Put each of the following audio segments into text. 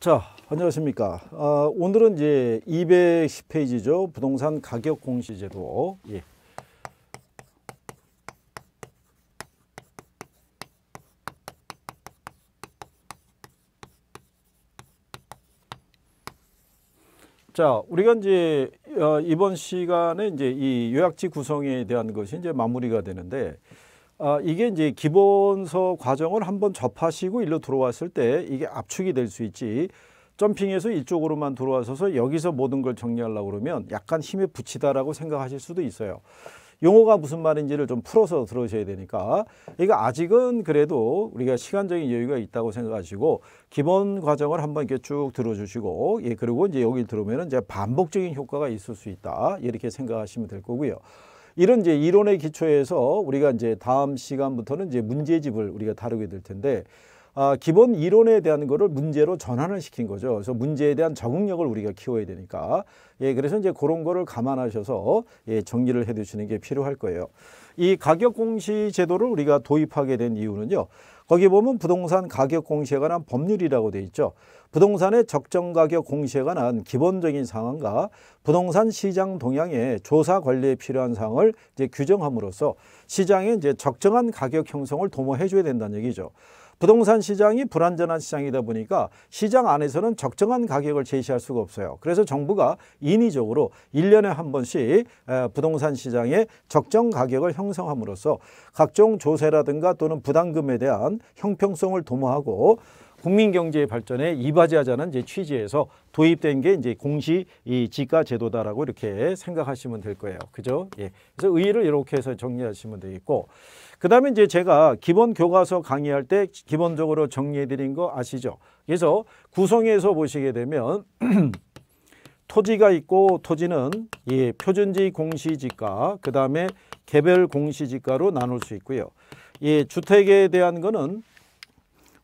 자, 안녕하십니까. 아, 오늘은 이제 210페이지죠. 부동산 가격 공시제도. 예. 자, 우리가 이제 어, 이번 시간에 이제 이 요약지 구성에 대한 것이 이제 마무리가 되는데 아, 이게 이제 기본서 과정을 한번 접하시고 일로 들어왔을 때 이게 압축이 될 수 있지 점핑해서 이쪽으로만 들어와서서 여기서 모든 걸 정리하려고 그러면 약간 힘에 붙이다라고 생각하실 수도 있어요. 용어가 무슨 말인지를 좀 풀어서 들어오셔야 되니까 이거 그러니까 아직은 그래도 우리가 시간적인 여유가 있다고 생각하시고 기본 과정을 한번 이렇게 쭉 들어주시고 예 그리고 이제 여기 들어오면은 이제 반복적인 효과가 있을 수 있다 이렇게 생각하시면 될 거고요. 이런 이제 이론의 기초에서 우리가 이제 다음 시간부터는 이제 문제집을 우리가 다루게 될 텐데 아, 기본 이론에 대한 거를 문제로 전환을 시킨 거죠. 그래서 문제에 대한 적응력을 우리가 키워야 되니까. 예, 그래서 이제 그런 거를 감안하셔서 예, 정리를 해 두시는 게 필요할 거예요. 이 가격 공시 제도를 우리가 도입하게 된 이유는요. 거기 보면 부동산 가격 공시에 관한 법률이라고 돼 있죠. 부동산의 적정 가격 공시에 관한 기본적인 상황과 부동산 시장 동향의 조사 관리에 필요한 사항을 이제 규정함으로써 시장의 이제 적정한 가격 형성을 도모해 줘야 된다는 얘기죠. 부동산 시장이 불안전한 시장이다 보니까 시장 안에서는 적정한 가격을 제시할 수가 없어요. 그래서 정부가 인위적으로 1년에 한 번씩 부동산 시장에 적정 가격을 형성함으로써 각종 조세라든가 또는 부담금에 대한 형평성을 도모하고 국민 경제 의 발전에 이바지하자는 이제 취지에서 도입된 게 이제 공시 이 지가 제도다라고 이렇게 생각하시면 될 거예요. 그죠? 예. 그래서 의의를 이렇게 해서 정리하시면 되겠고 그다음에 이제 제가 기본 교과서 강의할 때 기본적으로 정리해 드린 거 아시죠? 그래서 구성에서 보시게 되면 토지가 있고 토지는 예, 표준지 공시지가 그다음에 개별 공시지가로 나눌 수 있고요. 예, 주택에 대한 거는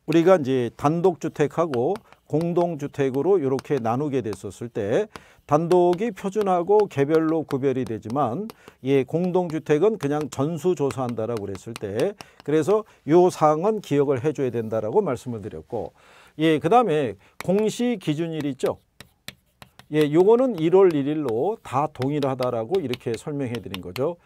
우리가 이제 단독주택하고 공동주택으로 이렇게 나누게 됐었을 때 단독이 표준하고 개별로 구별이 되지만 예 공동주택은 그냥 전수조사한다라고 그랬을 때 그래서 요 사항은 기억을 해줘야 된다라고 말씀을 드렸고 예 그다음에 공시 기준일 있죠 예 요거는 1월 1일로 다 동일하다라고 이렇게 설명해 드린 거죠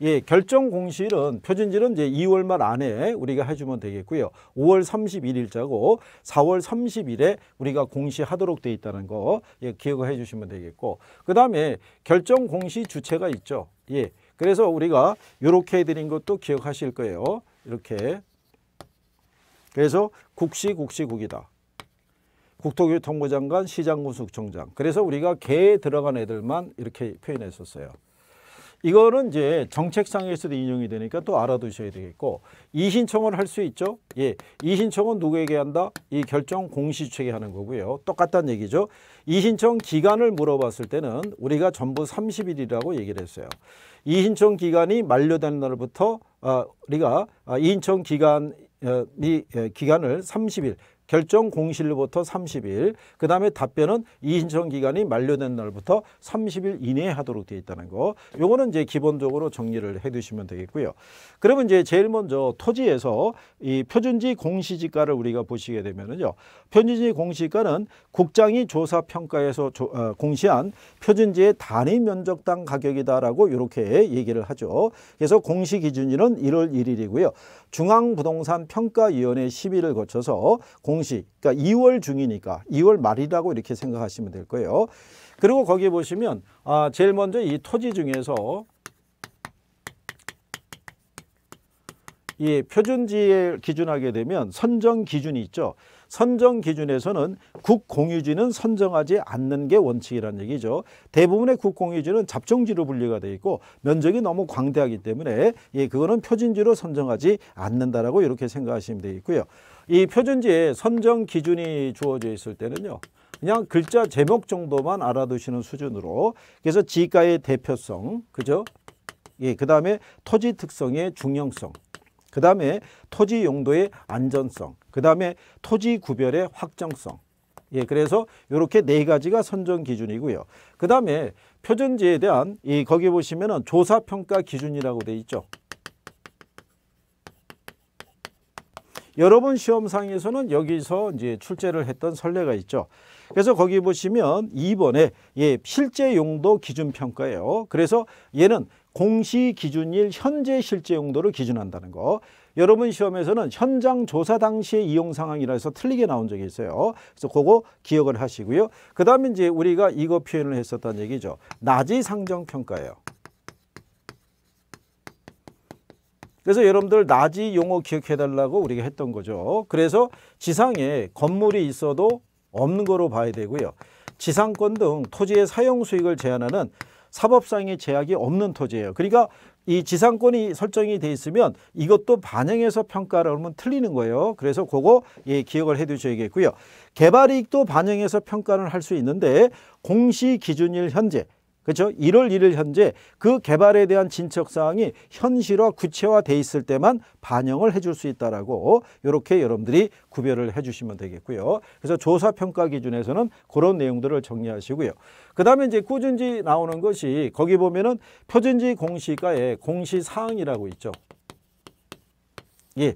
예, 결정 공시일은 표준지는 이제 2월 말 안에 우리가 해주면 되겠고요. 5월 31일자고 4월 30일에 우리가 공시하도록 돼 있다는 거 예, 기억을 해주시면 되겠고 그 다음에 결정 공시 주체가 있죠. 예, 그래서 우리가 이렇게 해드린 것도 기억하실 거예요. 이렇게 그래서 국시 국시국이다. 국토교통부 장관, 시장군수총장. 그래서 우리가 개에 들어간 애들만 이렇게 표현했었어요. 이거는 이제 정책상에서도 인용이 되니까 또 알아두셔야 되겠고 이신청을 할 수 있죠. 예, 이신청은 누구에게 한다? 이 결정 공시주체에 하는 거고요. 똑같다는 얘기죠. 이신청 기간을 물어봤을 때는 우리가 전부 30일이라고 얘기를 했어요. 이신청 기간이 만료된 날부터 아, 우리가 아, 이신청 기간이 어, 어, 기간을 30일 결정 공시일부터 30일, 그 다음에 답변은 이인청 기간이 만료된 날부터 30일 이내에 하도록 되어 있다는 거. 요거는 이제 기본적으로 정리를 해 두시면 되겠고요. 그러면 이제 제일 먼저 토지에서 이 표준지 공시지가를 우리가 보시게 되면은요. 표준지 공시가는 국장이 조사 평가에서 조, 어, 공시한 표준지의 단위 면적당 가격이다라고 이렇게 얘기를 하죠. 그래서 공시 기준일은 1월 1일이고요. 중앙부동산평가위원회 심일을 거쳐서 공 공시, 그러니까 2월 중이니까 2월 말이라고 이렇게 생각하시면 될 거예요. 그리고 거기 에 보시면 아, 제일 먼저 이 토지 중에서 이 표준지에 기준하게 되면 선정 기준이 있죠. 선정 기준에서는 국공유지는 선정하지 않는 게 원칙이라는 얘기죠. 대부분의 국공유지는 잡종지로 분류가 돼 있고 면적이 너무 광대하기 때문에 예, 그거는 표준지로 선정하지 않는다라고 이렇게 생각하시면 되겠고요. 이 표준지에 선정 기준이 주어져 있을 때는요. 그냥 글자 제목 정도만 알아두시는 수준으로 그래서 지가의 대표성 그죠? 예, 그 다음에 토지 특성의 중요성 그 다음에 토지 용도의 안전성 그 다음에 토지 구별의 확정성 예, 그래서 이렇게 네 가지가 선정 기준이고요. 그 다음에 표준지에 대한 이 거기 보시면은 조사평가 기준이라고 돼 있죠. 여러분 시험상에서는 여기서 이제 출제를 했던 선례가 있죠. 그래서 거기 보시면 2번에 예, 실제 용도 기준 평가예요. 그래서 얘는 공시 기준일 현재 실제 용도를 기준한다는 거. 여러분 시험에서는 현장 조사 당시의 이용 상황이라서 틀리게 나온 적이 있어요. 그래서 그거 기억을 하시고요. 그다음에 이제 우리가 이거 표현을 했었던 얘기죠. 낮이 상정 평가예요. 그래서 여러분들 낮이 용어 기억해달라고 우리가 했던 거죠. 그래서 지상에 건물이 있어도 없는 거로 봐야 되고요. 지상권 등 토지의 사용 수익을 제한하는 사법상의 제약이 없는 토지예요. 그러니까 이 지상권이 설정이 돼 있으면 이것도 반영해서 평가를 하면 틀리는 거예요. 그래서 그거 예, 기억을 해 두셔야겠고요. 개발이익도 반영해서 평가를 할 수 있는데 공시기준일 현재 그렇죠? 1월 1일 현재 그 개발에 대한 진척 사항이 현실화 구체화돼 있을 때만 반영을 해줄 수 있다라고 이렇게 여러분들이 구별을 해주시면 되겠고요. 그래서 조사 평가 기준에서는 그런 내용들을 정리하시고요. 그다음에 이제 꾸준히 나오는 것이 거기 보면은 표준지 공시가의 공시 사항이라고 있죠. 예.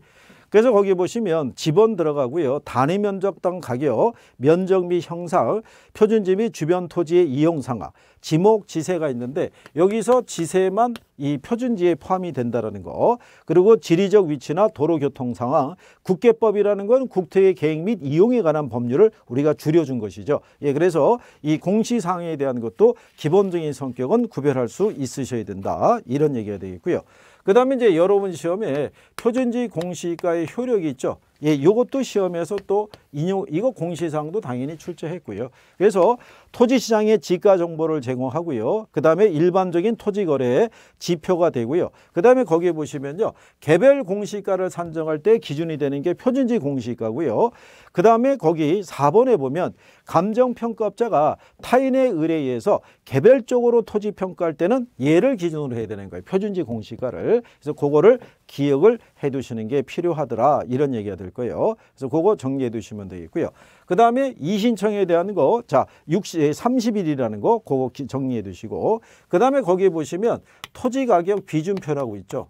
그래서 거기 보시면 집원 들어가고요. 단위 면적당 가격, 면적 및 형상, 표준지 및 주변 토지의 이용 상황, 지목 지세가 있는데 여기서 지세만 이 표준지에 포함이 된다는거 그리고 지리적 위치나 도로교통 상황 국계법이라는 건 국토의 계획 및 이용에 관한 법률을 우리가 줄여준 것이죠 예 그래서 이 공시사항에 대한 것도 기본적인 성격은 구별할 수 있으셔야 된다 이런 얘기가 되겠고요 그 다음에 이제 여러분 시험에 표준지 공시가의 효력이 있죠 예 요것도 시험에서 또 이거 공시사항도 당연히 출제했고요. 그래서 토지시장의 지가 정보를 제공하고요. 그 다음에 일반적인 토지거래의 지표가 되고요. 그 다음에 거기에 보시면요. 개별 공시가를 산정할 때 기준이 되는 게 표준지 공시가고요. 그 다음에 거기 4번에 보면 감정평가업자가 타인의 의뢰에 의해서 개별적으로 토지 평가할 때는 얘를 기준으로 해야 되는 거예요. 표준지 공시가를. 그래서 그거를 기억을 해두시는 게 필요하더라 이런 얘기가 될 거예요. 그래서 그거 정리해 두시면 보시면 되겠고요. 그 다음에 이신청에 대한 거, 자, 60, 30일이라는 거, 그거 정리해 두시고, 그 다음에 거기에 보시면 토지 가격 비준표라고 있죠.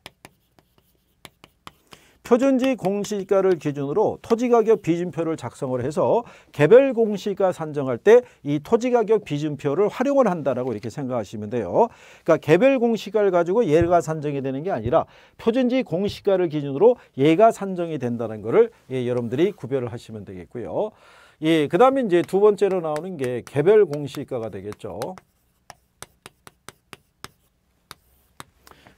표준지 공시가를 기준으로 토지가격 비준표를 작성을 해서 개별 공시가 산정할 때 이 토지가격 비준표를 활용을 한다라고 이렇게 생각하시면 돼요. 그러니까 개별 공시가를 가지고 예가 산정이 되는 게 아니라 표준지 공시가를 기준으로 예가 산정이 된다는 것을 예, 여러분들이 구별을 하시면 되겠고요. 예, 그 다음에 이제 두 번째로 나오는 게 개별 공시가가 되겠죠.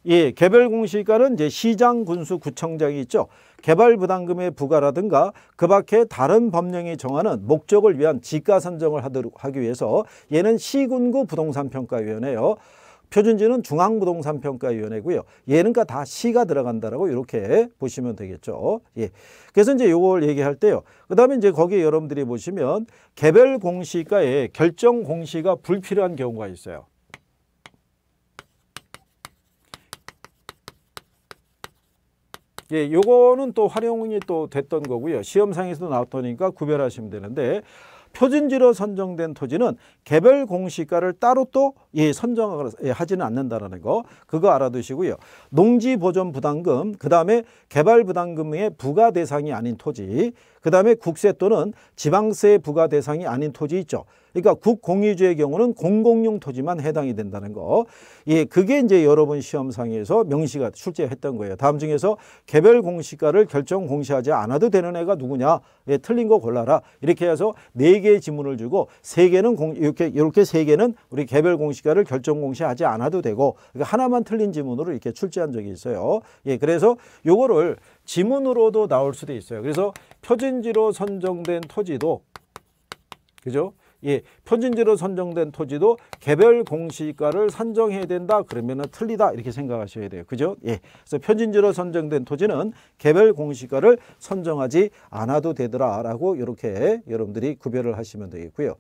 예, 개별 공시가는 이제 시장 군수 구청장이 있죠. 개발 부담금의 부과라든가 그 밖에 다른 법령이 정하는 목적을 위한 지가 선정을 하도록 하기 위해서 얘는 시군구 부동산 평가위원회요. 표준지는 중앙부동산평가위원회고요. 얘는다 그러니까 시가 들어간다라고 이렇게 보시면 되겠죠. 예. 그래서 이제 요걸 얘기할 때요. 그다음에 이제 거기에 여러분들이 보시면 개별 공시가에 결정 공시가 불필요한 경우가 있어요. 예, 요거는 또 활용이 또 됐던 거고요. 시험상에서도 나왔더니까 구별하시면 되는데 표준지로 선정된 토지는 개별 공시가를 따로 또 예, 선정을 예, 하지는 않는다라는 거 그거 알아두시고요. 농지 보존 부담금, 그다음에 개발 부담금의 부과 대상이 아닌 토지, 그다음에 국세 또는 지방세 부과 대상이 아닌 토지 있죠. 그러니까 국공유지의 경우는 공공용 토지만 해당이 된다는 거. 예, 그게 이제 여러분 시험상에서 명시가 출제했던 거예요. 다음 중에서 개별 공시가를 결정 공시하지 않아도 되는 애가 누구냐? 예, 틀린 거 골라라. 이렇게 해서 네 개의 지문을 주고 세 개는 공, 이렇게 이렇게 세 개는 우리 개별 공시가를 결정 공시하지 않아도 되고 그러니까 하나만 틀린 지문으로 이렇게 출제한 적이 있어요. 예, 그래서 요거를 지문으로도 나올 수도 있어요. 그래서 표준지로 선정된 토지도 그죠? 예, 표준지로 선정된 토지도 개별 공시가를 산정해야 된다. 그러면은 틀리다 이렇게 생각하셔야 돼요. 그죠? 예. 그래서 표준지로 선정된 토지는 개별 공시가를 선정하지 않아도 되더라라고 이렇게 여러분들이 구별을 하시면 되겠고요.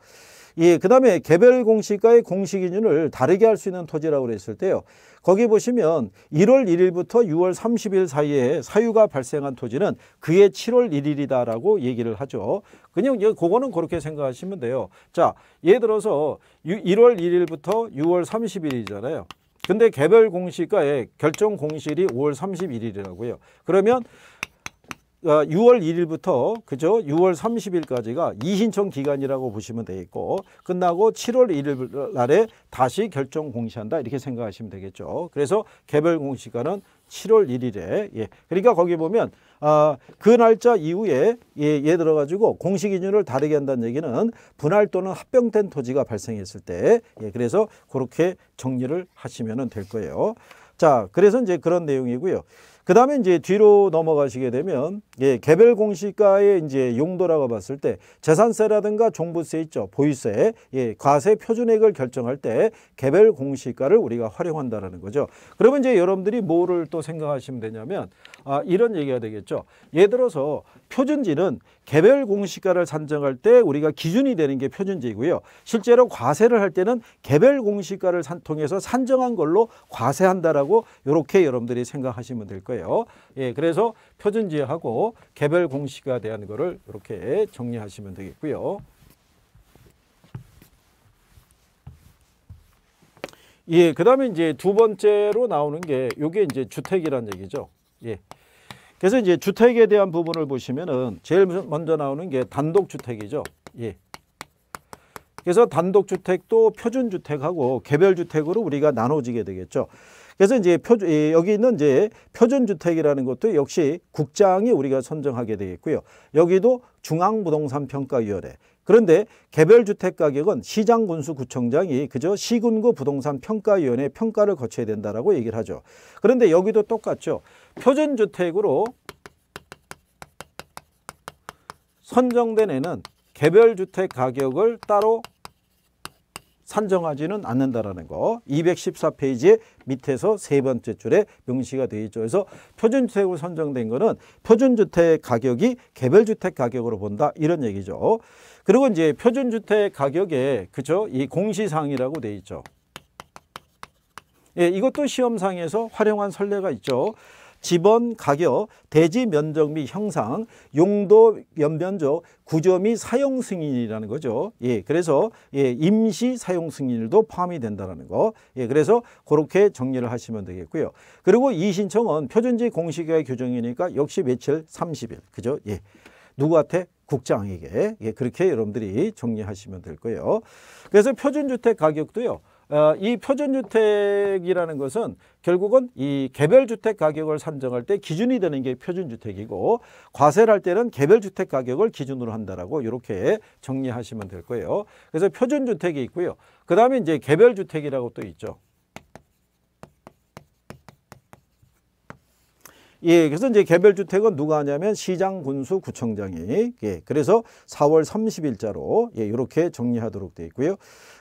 예, 그 다음에 개별 공시가의 공시 기준을 다르게 할 수 있는 토지라고 그랬을 때요. 거기 보시면 1월 1일부터 6월 30일 사이에 사유가 발생한 토지는 그해 7월 1일이다라고 얘기를 하죠. 그냥 예, 그거는 그렇게 생각하시면 돼요. 자, 예를 들어서 1월 1일부터 6월 30일이잖아요. 근데 개별 공시가의 결정 공시일이 5월 31일이라고요. 그러면 6월 어, 1일부터 그죠? 6월 30일까지가 이신청 기간이라고 보시면 돼 있고 끝나고 7월 1일 날에 다시 결정 공시한다 이렇게 생각하시면 되겠죠. 그래서 개별 공시가는 7월 1일에 예. 그러니까 거기 보면 아, 그 날짜 이후에 예, 예 들어 가지고 공시 기준을 다르게 한다는 얘기는 분할 또는 합병된 토지가 발생했을 때 예, 그래서 그렇게 정리를 하시면 될 거예요. 자, 그래서 이제 그런 내용이고요. 그 다음에 이제 뒤로 넘어가시게 되면 예, 개별 공시가의 이제 용도라고 봤을 때 재산세라든가 종부세 있죠. 보유세, 예, 과세 표준액을 결정할 때 개별 공시가를 우리가 활용한다라는 거죠. 그러면 이제 여러분들이 뭐를 또 생각하시면 되냐면 아, 이런 얘기가 되겠죠. 예를 들어서 표준지는 개별 공시가를 산정할 때 우리가 기준이 되는 게 표준지이고요. 실제로 과세를 할 때는 개별 공시가를 통해서 산정한 걸로 과세한다라고 이렇게 여러분들이 생각하시면 될 거예요. 거예요. 예, 그래서 표준지하고 개별 공시가 대한 거를 이렇게 정리하시면 되겠고요. 예, 그 다음에 이제 두 번째로 나오는 게요게 이제 주택이란 얘기죠. 예. 그래서 이제 주택에 대한 부분을 보시면은 제일 먼저 나오는 게 단독주택이죠. 예. 그래서 단독주택도 표준주택하고 개별주택으로 우리가 나눠지게 되겠죠. 그래서 이제 표, 준 여기 있는 이제 표준주택이라는 것도 역시 국장이 우리가 선정하게 되겠고요. 여기도 중앙부동산평가위원회. 그런데 개별주택 가격은 시장군수구청장이 그저 시군구 부동산 평가위원회 평가를 거쳐야 된다라고 얘기를 하죠. 그런데 여기도 똑같죠. 표준주택으로 선정된 애는 개별주택 가격을 따로 산정하지는 않는다라는 거 214페이지 밑에서 세 번째 줄에 명시가 되어 있죠. 그래서 표준주택으로 선정된 거는 표준주택 가격이 개별주택 가격으로 본다 이런 얘기죠. 그리고 이제 표준주택 가격에 그죠 이 공시상이라고 되어 있죠. 예, 이것도 시험상에서 활용한 선례가 있죠. 지번 가격, 대지 면적 및 형상, 용도 연면적, 구조 및 사용 승인이라는 거죠. 예, 그래서 예, 임시 사용 승인도 포함이 된다는 거. 예, 그래서 그렇게 정리를 하시면 되겠고요. 그리고 이 신청은 표준지 공시계의 규정이니까 역시 며칠 30일. 그죠? 예. 누구한테? 국장에게. 예, 그렇게 여러분들이 정리하시면 될 거예요. 그래서 표준주택 가격도요. 어, 이 표준주택이라는 것은 결국은 이 개별주택 가격을 산정할 때 기준이 되는 게 표준주택이고 과세를 할 때는 개별주택 가격을 기준으로 한다라고 이렇게 정리하시면 될 거예요. 그래서 표준주택이 있고요. 그 다음에 이제 개별주택이라고 또 있죠. 예, 그래서 이제 개별주택은 누가 하냐면 시장, 군수, 구청장이. 예, 그래서 4월 30일자로 예, 이렇게 정리하도록 되어 있고요.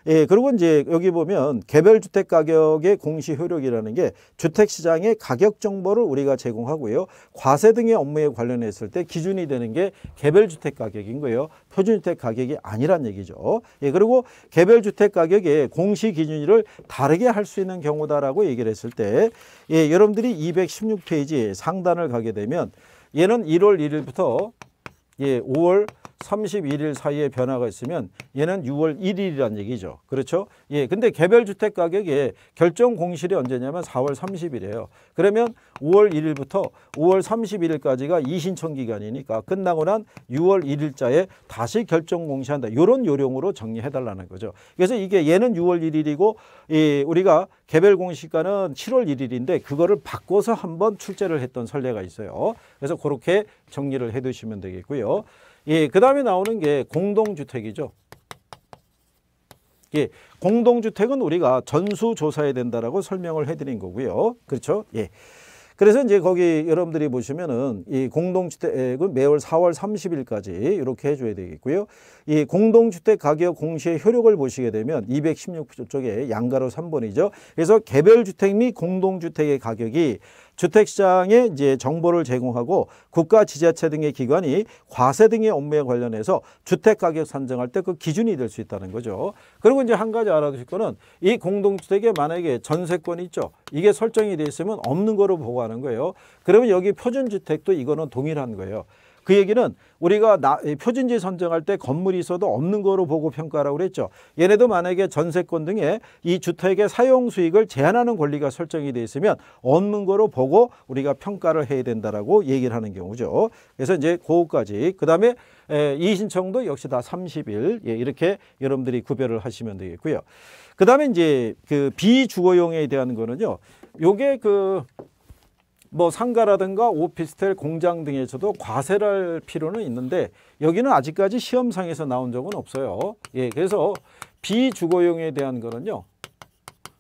예, 그리고 이제 여기 보면 개별 주택 가격의 공시 효력이라는 게 주택 시장의 가격 정보를 우리가 제공하고요. 과세 등의 업무에 관련했을 때 기준이 되는 게 개별 주택 가격인 거예요. 표준 주택 가격이 아니란 얘기죠. 예, 그리고 개별 주택 가격의 공시 기준을 일 다르게 할 수 있는 경우다라고 얘기를 했을 때 예, 여러분들이 216페이지 상단을 가게 되면 얘는 1월 1일부터 예, 5월 31일 사이에 변화가 있으면 얘는 6월 1일이란 얘기죠. 그렇죠? 예. 근데 개별 주택 가격의 결정 공실이 언제냐면 4월 30일이에요. 그러면 5월 1일부터 5월 31일까지가 이신청 기간이니까 끝나고 난 6월 1일자에 다시 결정 공시한다. 요런 요령으로 정리해 달라는 거죠. 그래서 이게 얘는 6월 1일이고 이 우리가 개별 공시가는 7월 1일인데 그거를 바꿔서 한번 출제를 했던 선례가 있어요. 그래서 그렇게 정리를 해 두시면 되겠고요. 예, 그 다음에 나오는 게 공동주택이죠. 예, 공동주택은 우리가 전수조사해야 된다라고 설명을 해드린 거고요. 그렇죠? 예. 그래서 이제 거기 여러분들이 보시면은 이 공동주택은 매월 4월 30일까지 이렇게 해줘야 되겠고요. 이 공동주택 가격 공시의 효력을 보시게 되면 216조 쪽에 양가로 3번이죠. 그래서 개별주택 및 공동주택의 가격이 주택시장에 이제 정보를 제공하고 국가 지자체 등의 기관이 과세 등의 업무에 관련해서 주택가격 산정할 때 그 기준이 될 수 있다는 거죠. 그리고 이제 한 가지 알아두실 거는 이 공동주택에 만약에 전세권이 있죠. 이게 설정이 돼 있으면 없는 거로 보고하는 거예요. 그러면 여기 표준주택도 이거는 동일한 거예요. 그 얘기는 우리가 나, 표준지 선정할 때 건물이 있어도 없는 거로 보고 평가라고 그랬죠. 얘네도 만약에 전세권 등에이 주택의 사용 수익을 제한하는 권리가 설정이 돼 있으면 없는 거로 보고 우리가 평가를 해야 된다라고 얘기를 하는 경우죠. 그래서 이제 그거까지 그다음에 이 신청도 역시 다 30일 예, 이렇게 여러분들이 구별을 하시면 되겠고요. 그다음에 이제 그 비주거용에 대한 거는요. 요게 그뭐 상가라든가 오피스텔 공장 등에서도 과세를 할 필요는 있는데 여기는 아직까지 시험상에서 나온 적은 없어요. 예, 그래서 비주거용에 대한 거는요.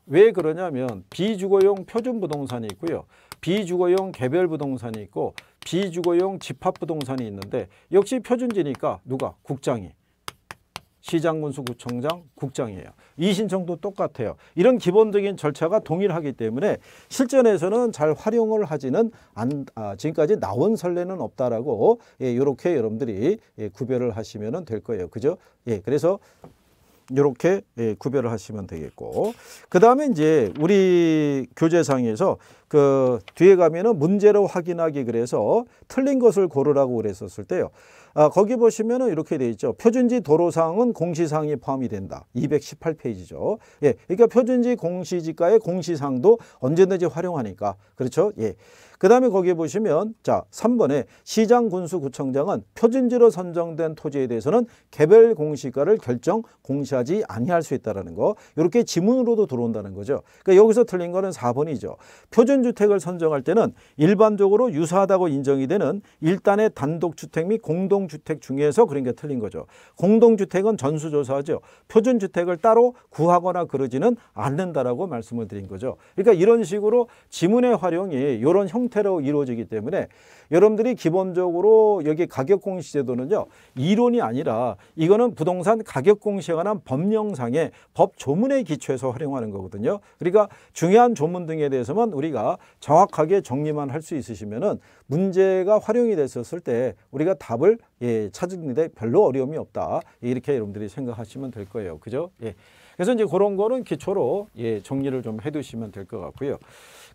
왜 그러냐면 비주거용 표준 부동산이 있고요. 비주거용 개별 부동산이 있고 비주거용 집합 부동산이 있는데 역시 표준지니까 누가 국장이 시장군수 구청장 국장이에요. 이 신청도 똑같아요. 이런 기본적인 절차가 동일하기 때문에 실전에서는 잘 활용을 하지는 안, 아, 지금까지 나온 선례는 없다라고 예, 이렇게 여러분들이 예, 구별을 하시면 될 거예요. 그죠? 예, 그래서 이렇게 예, 구별을 하시면 되겠고 그 다음에 이제 우리 교재상에서 그 뒤에 가면은 문제로 확인하기 그래서 틀린 것을 고르라고 그랬었을 때요. 아, 거기 보시면은 이렇게 돼 있죠. 표준지 도로상은 공시상이 포함이 된다. 218페이지죠. 예. 그러니까 표준지 공시지가의 공시상도 언제든지 활용하니까. 그렇죠? 예. 그다음에 거기에 보시면 자, 3번에 시장 군수 구청장은 표준지로 선정된 토지에 대해서는 개별 공시가를 결정 공시하지 아니할 수 있다라는 거. 이렇게 지문으로도 들어온다는 거죠. 그러니까 여기서 틀린 거는 4번이죠. 표준 주택을 선정할 때는 일반적으로 유사하다고 인정이 되는 일단의 단독주택 및 공동주택 중에서 그런 게 틀린 거죠. 공동주택은 전수조사하죠. 표준주택을 따로 구하거나 그러지는 않는다라고 말씀을 드린 거죠. 그러니까 이런 식으로 지문의 활용이 이런 형태로 이루어지기 때문에 여러분들이 기본적으로 여기 가격공시제도는요. 이론이 아니라 이거는 부동산 가격공시에 관한 법령상의 법조문의 기초에서 활용하는 거거든요. 그러니까 중요한 조문 등에 대해서만 우리가 정확하게 정리만 할 수 있으시면은 문제가 활용이 됐었을 때 우리가 답을 예, 찾는데 별로 어려움이 없다. 이렇게 여러분들이 생각하시면 될 거예요. 그죠? 예. 그래서 이제 그런 거는 기초로 예, 정리를 좀 해두시면 될 것 같고요.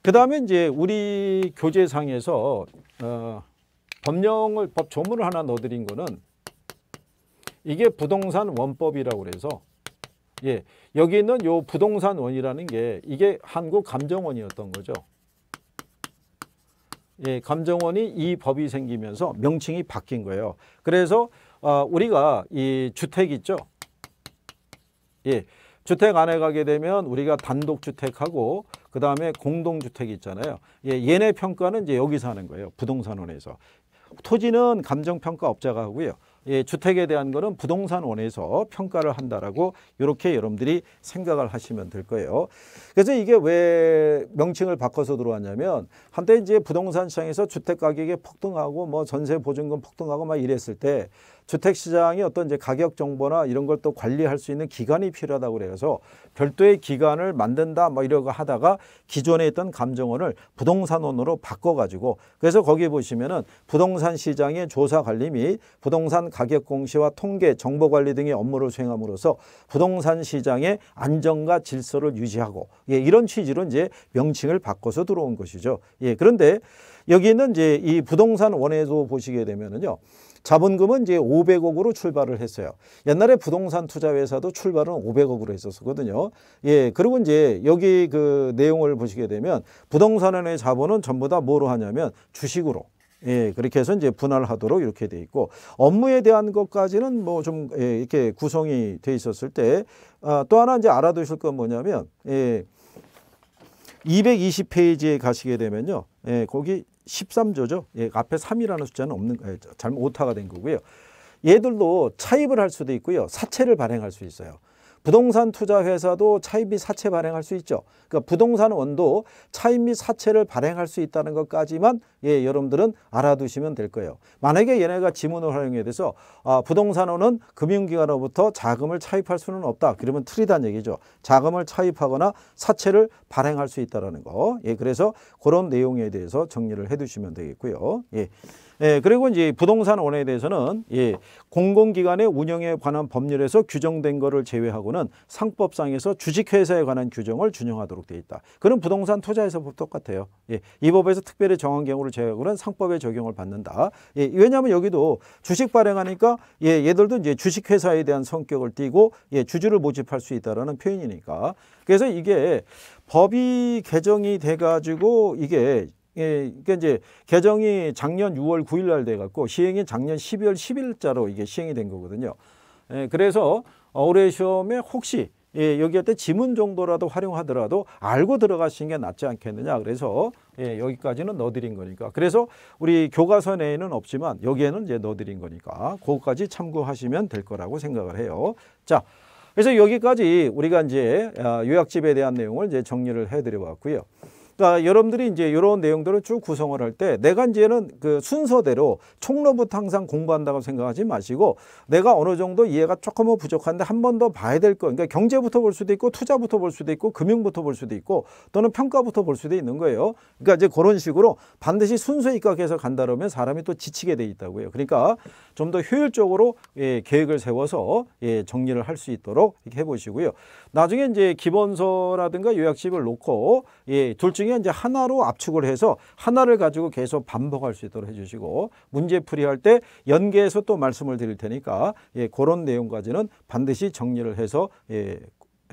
그 다음에 이제 우리 교재상에서 어, 법령을 법 조문을 하나 넣어드린 거는 이게 부동산 원법이라고 그래서 예 여기 있는 요 부동산 원이라는 게 이게 한국 감정원이었던 거죠. 예, 감정원이 이 법이 생기면서 명칭이 바뀐 거예요. 그래서 어, 우리가 이 주택 있죠. 예, 주택 안에 가게 되면 우리가 단독주택하고 그 다음에 공동주택 있잖아요. 예, 얘네 평가는 이제 여기서 하는 거예요. 부동산원에서. 토지는 감정평가업자가 하고요. 예, 주택에 대한 거는 부동산원에서 평가를 한다라고 이렇게 여러분들이 생각을 하시면 될 거예요. 그래서 이게 왜 명칭을 바꿔서 들어왔냐면 한때 이제 부동산 시장에서 주택 가격이 폭등하고 뭐 전세 보증금 폭등하고 막 이랬을 때 주택 시장이 어떤 이제 가격 정보나 이런 걸 또 관리할 수 있는 기관이 필요하다고 그래서 별도의 기관을 만든다 뭐 이러고 하다가 기존에 있던 감정원을 부동산원으로 바꿔 가지고 그래서 거기 보시면은 부동산 시장의 조사 관리 및 부동산 가격 공시와 통계 정보 관리 등의 업무를 수행함으로써 부동산 시장의 안정과 질서를 유지하고 예, 이런 취지로 이제 명칭을 바꿔서 들어온 것이죠. 예, 그런데 여기 있는 이제 이 부동산 원에도 보시게 되면은요. 자본금은 이제 500억으로 출발을 했어요. 옛날에 부동산 투자 회사도 출발은 500억으로 했었거든요. 예, 그리고 이제 여기 그 내용을 보시게 되면 부동산의 자본은 전부 다 뭐로 하냐면 주식으로 예, 그렇게 해서 이제 분할하도록 이렇게 돼 있고 업무에 대한 것까지는 뭐좀 예, 이렇게 구성이 돼 있었을 때또 아, 하나 이제 알아두실 건 뭐냐면 예, 220페이지에 가시게 되면요. 예, 거기 13조죠. 예, 앞에 3이라는 숫자는 없는 예, 잘못 오타가 된 거고요. 얘들도 차입을 할 수도 있고요. 사채를 발행할 수 있어요. 부동산 투자 회사도 차입 및 사채 발행할 수 있죠. 그러니까 부동산 원도 차입 및 사채를 발행할 수 있다는 것까지만 예, 여러분들은 알아두시면 될 거예요. 만약에 얘네가 지문을 활용해 돼서 아, 부동산원은 금융기관으로부터 자금을 차입할 수는 없다. 그러면 틀리단 얘기죠. 자금을 차입하거나 사채를 발행할 수 있다라는 거. 예, 그래서 그런 내용에 대해서 정리를 해 두시면 되겠고요. 예. 예, 그리고 이제 부동산 원에 대해서는 예, 공공기관의 운영에 관한 법률에서 규정된 것을 제외하고는 상법상에서 주식회사에 관한 규정을 준용하도록 되어 있다. 그런 부동산 투자에서법 똑같아요. 예, 이 법에서 특별히 정한 경우를 제외하고는 상법에 적용을 받는다. 예, 왜냐하면 여기도 주식 발행하니까 예, 얘들도 이제 주식회사에 대한 성격을 띠고 예, 주주를 모집할 수있다는 표현이니까. 그래서 이게 법이 개정이 돼가지고 이게 예, 그러니까 이제 개정이 작년 6월 9일 날 돼갖고 시행이 작년 12월 10일자로 이게 시행이 된 거거든요. 예, 그래서 올해 시험에 혹시 예, 여기 할때 지문 정도라도 활용하더라도 알고 들어가시는 게 낫지 않겠느냐. 그래서 예, 여기까지는 너드린 거니까. 그래서 우리 교과서 내에는 없지만 여기에는 이제 넣드린 거니까 그것까지 참고하시면 될 거라고 생각을 해요. 자, 그래서 여기까지 우리가 이제 아, 요약집에 대한 내용을 이제 정리를 해드려 봤고요 그러니까 여러분들이 이제 이런 내용들을 쭉 구성을 할 때 내가 이제는 그 순서대로 총로부터 항상 공부한다고 생각하지 마시고 내가 어느 정도 이해가 조금은 부족한데 한 번 더 봐야 될 거. 그러니까 경제부터 볼 수도 있고 투자부터 볼 수도 있고 금융부터 볼 수도 있고 또는 평가부터 볼 수도 있는 거예요. 그러니까 이제 그런 식으로 반드시 순서 입각해서 간다 그러면 사람이 또 지치게 돼 있다고요. 해 그러니까 좀 더 효율적으로 예, 계획을 세워서 예, 정리를 할 수 있도록 이렇게 해보시고요. 나중에 이제 기본서라든가 요약집을 놓고 예, 둘 중에 문제가 이제 하나로 압축을 해서 하나를 가지고 계속 반복할 수 있도록 해주시고 문제 풀이할 때 연계해서 또 말씀을 드릴 테니까 예, 그런 내용까지는 반드시 정리를 해서 예,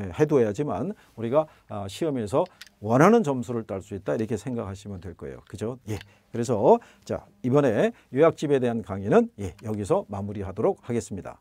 예 해둬야지만 우리가 아, 시험에서 원하는 점수를 딸 수 있다 이렇게 생각하시면 될 거예요. 그죠? 예. 그래서 자 이번에 요약집에 대한 강의는 예, 여기서 마무리하도록 하겠습니다.